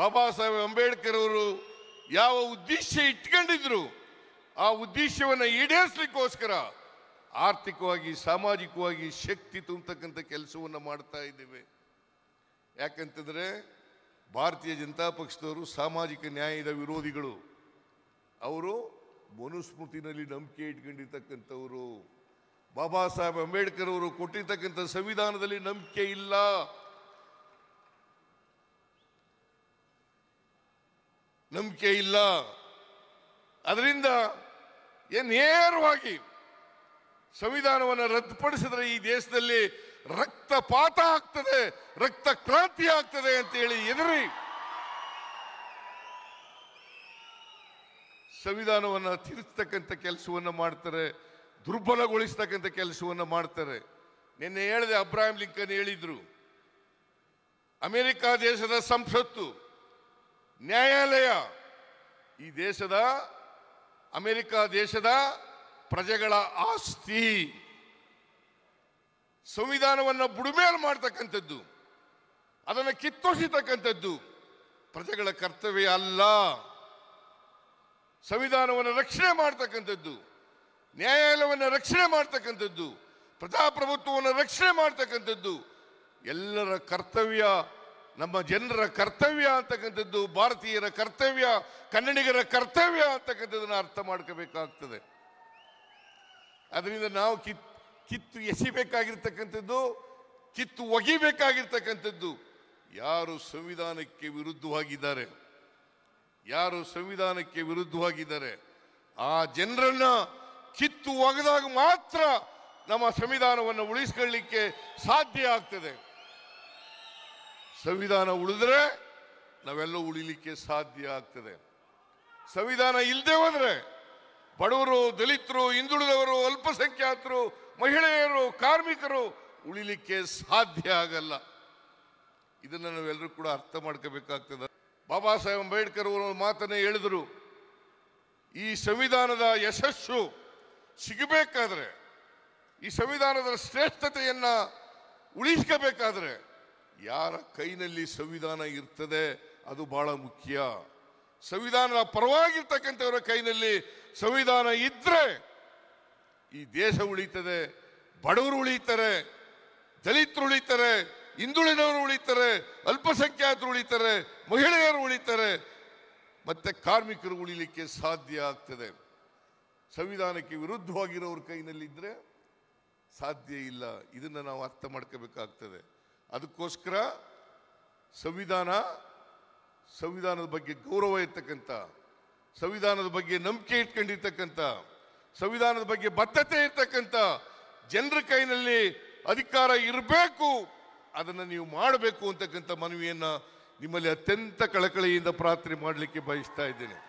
ಬಾಬಾ ಸಾಹೇಬ್ ಅಂಬೇಡ್ಕರ್ ಅವರು ಯಾವ ಉದ್ದೇಶ ಇಟ್ಕೊಂಡಿದ್ರು ಆ ಉದ್ದೇಶವನ್ನು ಈಡೇರಿಸಲಿಕ್ಕೋಸ್ಕರ ಆರ್ಥಿಕವಾಗಿ ಸಾಮಾಜಿಕವಾಗಿ ಶಕ್ತಿ ತುಂಬತಕ್ಕಂಥ ಕೆಲಸವನ್ನು ಮಾಡ್ತಾ ಇದ್ದೇವೆ ಯಾಕಂತಂದರೆ ಭಾರತೀಯ ಜನತಾ ಪಕ್ಷದವರು ಸಾಮಾಜಿಕ ನ್ಯಾಯದ ವಿರೋಧಿಗಳು ಅವರು ಮನುಸ್ಮೃತಿನಲ್ಲಿ ನಂಬಿಕೆ ಇಟ್ಕೊಂಡಿರ್ತಕ್ಕಂಥವರು ಬಾಬಾ ಸಾಹೇಬ್ ಅಂಬೇಡ್ಕರ್ ಅವರು ಕೊಟ್ಟಿರ್ತಕ್ಕಂಥ ಸಂವಿಧಾನದಲ್ಲಿ ನಂಬಿಕೆ ಇಲ್ಲ ನಂಬಿಕೆ ಇಲ್ಲ ಅದರಿಂದ ನೇರವಾಗಿ ಸಂವಿಧಾನವನ್ನು ರದ್ದುಪಡಿಸಿದ್ರೆ ಈ ದೇಶದಲ್ಲಿ ರಕ್ತಪಾತ ಆಗ್ತದೆ ರಕ್ತ ಕ್ರಾಂತಿ ಆಗ್ತದೆ ಹೇಳಿ ಎದುರಿ ಸಂವಿಧಾನವನ್ನು ತಿರುಚ್ತಕ್ಕಂಥ ಕೆಲಸವನ್ನು ಮಾಡ್ತಾರೆ ದುರ್ಬಲಗೊಳಿಸ್ತಕ್ಕಂಥ ಕೆಲಸವನ್ನು ಮಾಡ್ತಾರೆ ನಿನ್ನೆ ಹೇಳಿದೆ ಅಬ್ರಾಹಿಂ ಲಿಂಕನ್ ಹೇಳಿದ್ರು ಅಮೆರಿಕ ದೇಶದ ಸಂಸತ್ತು ನ್ಯಾಯಾಲಯ ಈ ದೇಶದ ಅಮೆರಿಕ ದೇಶದ ಪ್ರಜೆಗಳ ಆಸ್ತಿ ಸಂವಿಧಾನವನ್ನು ಬುಡುಮೇಲು ಮಾಡ್ತಕ್ಕಂಥದ್ದು ಅದನ್ನು ಕಿತ್ತೊಸಿತಕ್ಕಂಥದ್ದು ಪ್ರಜೆಗಳ ಕರ್ತವ್ಯ ಅಲ್ಲ ಸಂವಿಧಾನವನ್ನು ರಕ್ಷಣೆ ಮಾಡ್ತಕ್ಕಂಥದ್ದು ನ್ಯಾಯಾಲಯವನ್ನು ರಕ್ಷಣೆ ಮಾಡ್ತಕ್ಕಂಥದ್ದು ಪ್ರಜಾಪ್ರಭುತ್ವವನ್ನು ರಕ್ಷಣೆ ಮಾಡ್ತಕ್ಕಂಥದ್ದು ಎಲ್ಲರ ಕರ್ತವ್ಯ ನಮ್ಮ ಜನರ ಕರ್ತವ್ಯ ಅಂತಕ್ಕಂಥದ್ದು ಭಾರತೀಯರ ಕರ್ತವ್ಯ ಕನ್ನಡಿಗರ ಕರ್ತವ್ಯ ಅಂತಕ್ಕಂಥದ್ದನ್ನು ಅರ್ಥ ಮಾಡ್ಕೋಬೇಕಾಗ್ತದೆ ಅದರಿಂದ ನಾವು ಕಿತ್ ಕಿತ್ತು ಎಸಿಬೇಕಾಗಿರ್ತಕ್ಕಂಥದ್ದು ಕಿತ್ತು ಒಗಿಬೇಕಾಗಿರ್ತಕ್ಕಂಥದ್ದು ಯಾರು ಸಂವಿಧಾನಕ್ಕೆ ವಿರುದ್ಧವಾಗಿದ್ದಾರೆ ಯಾರು ಸಂವಿಧಾನಕ್ಕೆ ವಿರುದ್ಧವಾಗಿದ್ದಾರೆ ಆ ಜನರನ್ನ ಕಿತ್ತು ಒಗೆದಾಗ ಮಾತ್ರ ನಮ್ಮ ಸಂವಿಧಾನವನ್ನು ಉಳಿಸ್ಕೊಳ್ಳಿಕ್ಕೆ ಸಾಧ್ಯ ಆಗ್ತದೆ ಸಂವಿಧಾನ ಉಳಿದ್ರೆ ನಾವೆಲ್ಲ ಉಳಿಲಿಕ್ಕೆ ಸಾಧ್ಯ ಆಗ್ತದೆ ಸಂವಿಧಾನ ಇಲ್ಲದೆ ಹೋದ್ರೆ ಬಡವರು ದಲಿತರು ಹಿಂದುಳಿದವರು ಅಲ್ಪಸಂಖ್ಯಾತರು ಮಹಿಳೆಯರು ಕಾರ್ಮಿಕರು ಉಳಿಲಿಕ್ಕೆ ಸಾಧ್ಯ ಆಗಲ್ಲ ಇದನ್ನು ನಾವೆಲ್ಲರೂ ಕೂಡ ಅರ್ಥ ಮಾಡ್ಕೋಬೇಕಾಗ್ತದೆ ಬಾಬಾ ಸಾಹೇಬ್ ಅಂಬೇಡ್ಕರ್ ಅವರು ಮಾತನ್ನೇ ಹೇಳಿದರು ಈ ಸಂವಿಧಾನದ ಯಶಸ್ಸು ಸಿಗಬೇಕಾದ್ರೆ ಈ ಸಂವಿಧಾನದ ಶ್ರೇಷ್ಠತೆಯನ್ನು ಉಳಿಸ್ಕೋಬೇಕಾದ್ರೆ ಯಾರ ಕೈನಲ್ಲಿ ಸಂವಿಧಾನ ಇರ್ತದೆ ಅದು ಬಹಳ ಮುಖ್ಯ ಸಂವಿಧಾನದ ಪರವಾಗಿರ್ತಕ್ಕಂಥವರ ಕೈನಲ್ಲಿ ಸಂವಿಧಾನ ಇದ್ರೆ ಈ ದೇಶ ಉಳಿತದೆ ಬಡವರು ಉಳಿತಾರೆ ದಲಿತರು ಉಳಿತಾರೆ ಹಿಂದುಳಿದವರು ಉಳಿತಾರೆ ಅಲ್ಪಸಂಖ್ಯಾತರು ಉಳಿತಾರೆ ಮಹಿಳೆಯರು ಉಳಿತಾರೆ ಮತ್ತೆ ಕಾರ್ಮಿಕರು ಉಳಿಲಿಕ್ಕೆ ಸಾಧ್ಯ ಆಗ್ತದೆ ಸಂವಿಧಾನಕ್ಕೆ ವಿರುದ್ಧವಾಗಿರೋರ ಕೈನಲ್ಲಿದ್ದರೆ ಸಾಧ್ಯ ಇಲ್ಲ ಇದನ್ನ ನಾವು ಅರ್ಥ ಮಾಡ್ಕೋಬೇಕಾಗ್ತದೆ ಅದಕ್ಕೋಸ್ಕರ ಸಂವಿಧಾನ ಸಂವಿಧಾನದ ಬಗ್ಗೆ ಗೌರವ ಇರ್ತಕ್ಕಂಥ ಸಂವಿಧಾನದ ಬಗ್ಗೆ ನಂಬಿಕೆ ಇಟ್ಕೊಂಡಿರ್ತಕ್ಕಂಥ ಸಂವಿಧಾನದ ಬಗ್ಗೆ ಬದ್ಧತೆ ಇರ್ತಕ್ಕಂಥ ಜನರ ಕೈನಲ್ಲಿ ಅಧಿಕಾರ ಇರಬೇಕು ಅದನ್ನು ನೀವು ಮಾಡಬೇಕು ಅಂತಕ್ಕಂಥ ಮನವಿಯನ್ನು ನಿಮ್ಮಲ್ಲಿ ಅತ್ಯಂತ ಕಳಕಳಿಯಿಂದ ಪ್ರಾರ್ಥನೆ ಮಾಡಲಿಕ್ಕೆ ಬಯಸ್ತಾ ಇದ್ದೇನೆ